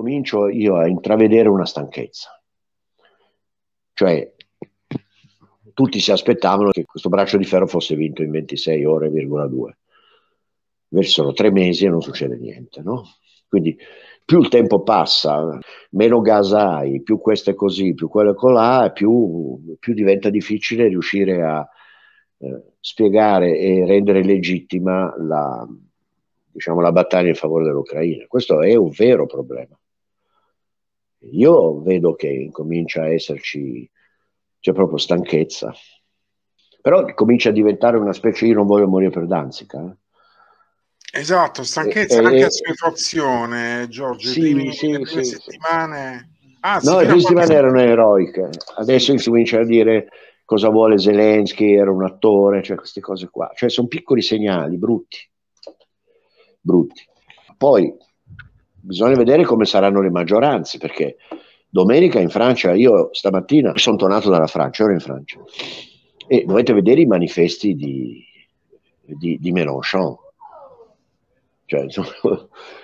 comincio io a intravedere una stanchezza. Cioè, tutti si aspettavano che questo braccio di ferro fosse vinto in 26 ore,2. Invece sono tre mesi e non succede niente, no? Quindi più il tempo passa, meno gas hai, più questo è così, più quello è colà, più, più diventa difficile riuscire a eh, spiegare e rendere legittima la, diciamo, la battaglia in favore dell'Ucraina. Questo è un vero problema. Io vedo che comincia a esserci, c'è proprio stanchezza, però comincia a diventare una specie, io non voglio morire per Danzica. Eh? Esatto, stanchezza e, anche a situazione, Giorgio. Sì, primi, sì, le prime sì, settimane. Ah, no, le prime settimane erano eroiche. Adesso si comincia a dire cosa vuole Zelensky, era un attore, cioè queste cose qua. Cioè sono piccoli segnali brutti. Brutti. Poi bisogna vedere come saranno le maggioranze, perché domenica in Francia, io stamattina sono tornato dalla Francia, ero in Francia, e dovete vedere i manifesti di, di, di Mélenchon, cioè, insomma,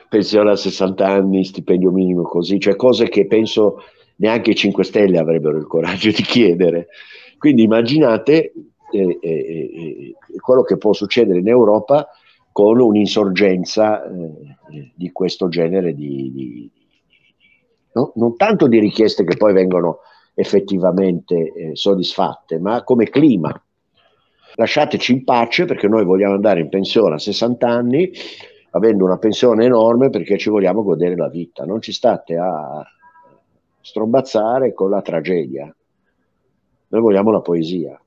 pensione a 60 anni, stipendio minimo così, cioè cose che penso neanche i 5 Stelle avrebbero il coraggio di chiedere. Quindi immaginate eh, eh, eh, eh quello che può succedere in Europa con un'insorgenza eh, di questo genere di, di no? non tanto di richieste che poi vengono effettivamente eh, soddisfatte, ma come clima. Lasciateci in pace perché noi vogliamo andare in pensione a 60 anni, avendo una pensione enorme perché ci vogliamo godere la vita. Non ci state a strombazzare con la tragedia. Noi vogliamo la poesia.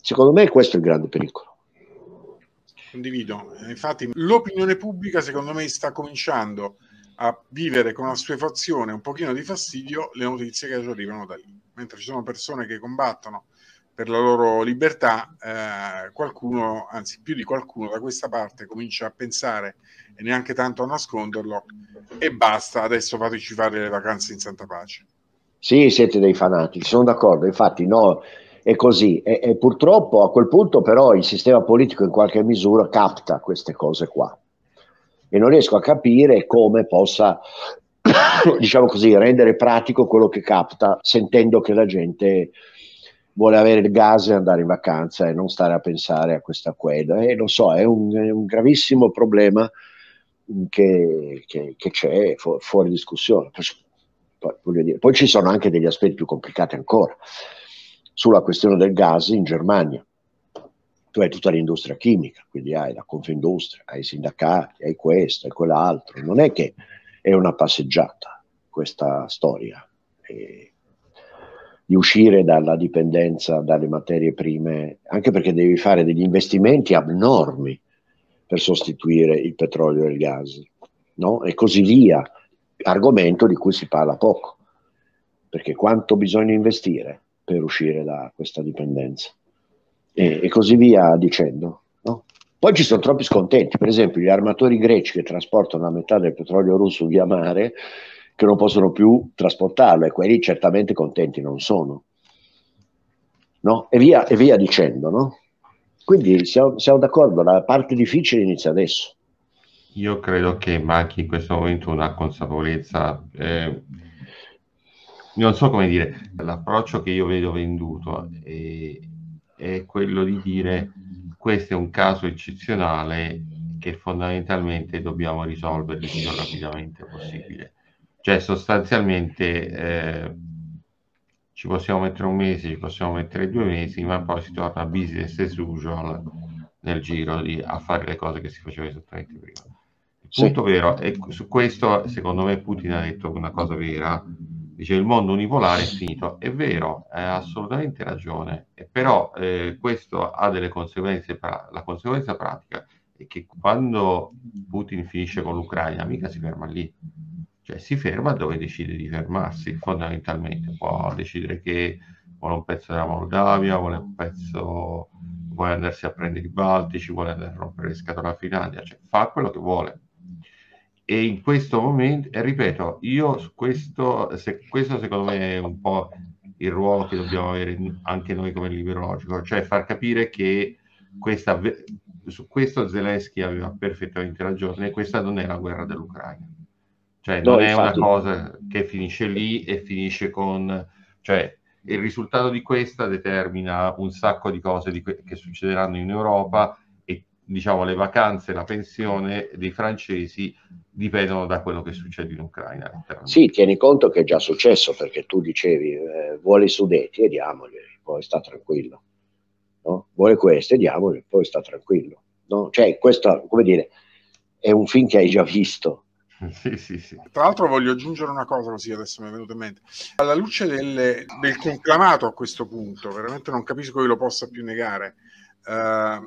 Secondo me questo è il grande pericolo. Condivido. Eh, infatti l'opinione pubblica secondo me sta cominciando a vivere con assuefazione un pochino di fastidio le notizie che arrivano da lì. Mentre ci sono persone che combattono per la loro libertà, eh, qualcuno, anzi più di qualcuno da questa parte comincia a pensare e neanche tanto a nasconderlo e basta, adesso fateci fare le vacanze in Santa Pace. Sì, siete dei fanatici, sono d'accordo, infatti no, è così. E, e, purtroppo a quel punto però il sistema politico in qualche misura capta queste cose qua e non riesco a capire come possa, diciamo così, rendere pratico quello che capta sentendo che la gente vuole avere il gas e andare in vacanza e non stare a pensare a questa quella. E lo so, è un, è un gravissimo problema che, che, che c'è fu, fuori discussione. Poi, dire, poi ci sono anche degli aspetti più complicati ancora sulla questione del gas in Germania. Tu hai tutta l'industria chimica, quindi hai la Confindustria, hai i sindacati, hai questo, hai quell'altro. Non è che è una passeggiata questa storia. E eh, di uscire dalla dipendenza dalle materie prime, anche perché devi fare degli investimenti abnormi per sostituire il petrolio e il gas, no? e così via, argomento di cui si parla poco, perché quanto bisogna investire per uscire da questa dipendenza. E, e così via dicendo. No? Poi ci sono troppi scontenti, per esempio gli armatori greci che trasportano la metà del petrolio russo via mare, che non possono più trasportarlo e quelli certamente contenti non sono. No? E, via, e via dicendo. No? Quindi siamo, siamo d'accordo, la parte difficile inizia adesso. Io credo che manchi in questo momento una consapevolezza. Eh non so come dire, l'approccio che io vedo venduto è, eh, è quello di dire questo è un caso eccezionale che fondamentalmente dobbiamo risolvere il più rapidamente possibile. Cioè sostanzialmente eh, ci possiamo mettere un mese, ci possiamo mettere due mesi, ma poi si torna business as usual nel giro di, a fare le cose che si faceva esattamente prima. Il punto sì. vero, e su questo secondo me Putin ha detto una cosa vera, dice il mondo unipolare è finito. È vero, ha assolutamente ragione, e eh, però eh, questo ha delle conseguenze. Pra- la conseguenza pratica è che quando Putin finisce con l'Ucraina, mica si ferma lì, cioè si ferma dove decide di fermarsi fondamentalmente. Può decidere che vuole un pezzo della Moldavia, vuole un pezzo, vuole andarsi a prendere i Baltici, vuole andare a rompere le scatole a Finlandia, cioè fa quello che vuole e in questo momento, ripeto, io questo, se, questo secondo me è un po' il ruolo che dobbiamo avere anche noi come liberologico, cioè far capire che questa, su questo Zelensky aveva perfettamente ragione, questa non è la guerra dell'Ucraina, cioè non no, è infatti... una cosa che finisce lì e finisce con... Cioè, il risultato di questa determina un sacco di cose di que- che succederanno in Europa, diciamo, le vacanze, la pensione dei francesi dipendono da quello che succede in Ucraina. Sì, tieni conto che è già successo perché tu dicevi eh, vuole i sudeti e diamogli, poi sta tranquillo. No? Vuole questo e diamogli, poi sta tranquillo. No? Cioè, questo, come dire, è un film che hai già visto. Sì, sì, sì. Tra l'altro voglio aggiungere una cosa così adesso mi è venuto in mente. Alla luce delle, del conclamato a questo punto, veramente non capisco che lo possa più negare, eh,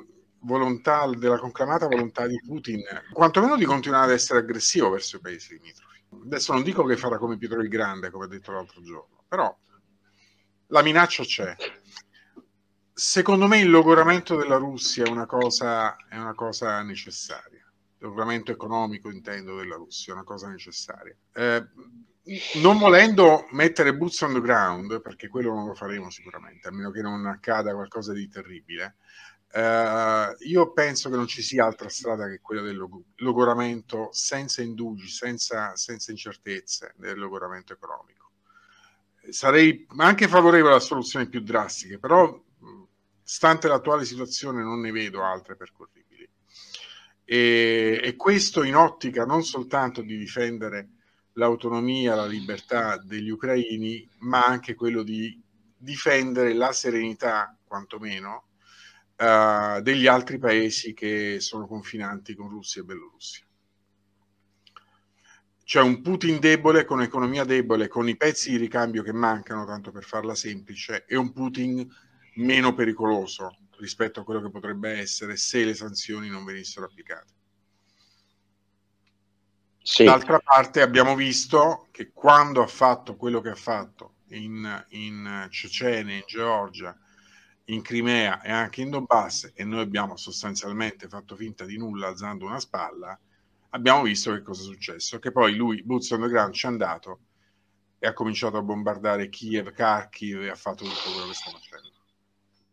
volontà, della conclamata volontà di Putin, quantomeno di continuare ad essere aggressivo verso i paesi limitrofi. Adesso non dico che farà come Pietro il Grande, come ha detto l'altro giorno, però la minaccia c'è. Secondo me il logoramento della Russia è una cosa, è una cosa necessaria. Il logoramento economico, intendo, della Russia è una cosa necessaria. Eh, non volendo mettere boots on the ground, perché quello non lo faremo sicuramente, a meno che non accada qualcosa di terribile, eh, io penso che non ci sia altra strada che quella del logoramento senza indugi, senza, senza incertezze, del logoramento economico. Sarei anche favorevole a soluzioni più drastiche, però stante l'attuale situazione non ne vedo altre percorribili. E, e questo in ottica non soltanto di difendere l'autonomia, la libertà degli ucraini, ma anche quello di difendere la serenità, quantomeno, eh, degli altri paesi che sono confinanti con Russia e Belorussia. C'è un Putin debole con un'economia debole, con i pezzi di ricambio che mancano, tanto per farla semplice, e un Putin meno pericoloso rispetto a quello che potrebbe essere se le sanzioni non venissero applicate. Sì. D'altra parte abbiamo visto che quando ha fatto quello che ha fatto in, in Cecenia, in Georgia, in Crimea e anche in Donbass e noi abbiamo sostanzialmente fatto finta di nulla alzando una spalla, abbiamo visto che cosa è successo, che poi lui, Boots on the ground, ci è andato e ha cominciato a bombardare Kiev, Kharkiv e ha fatto tutto quello che sta facendo.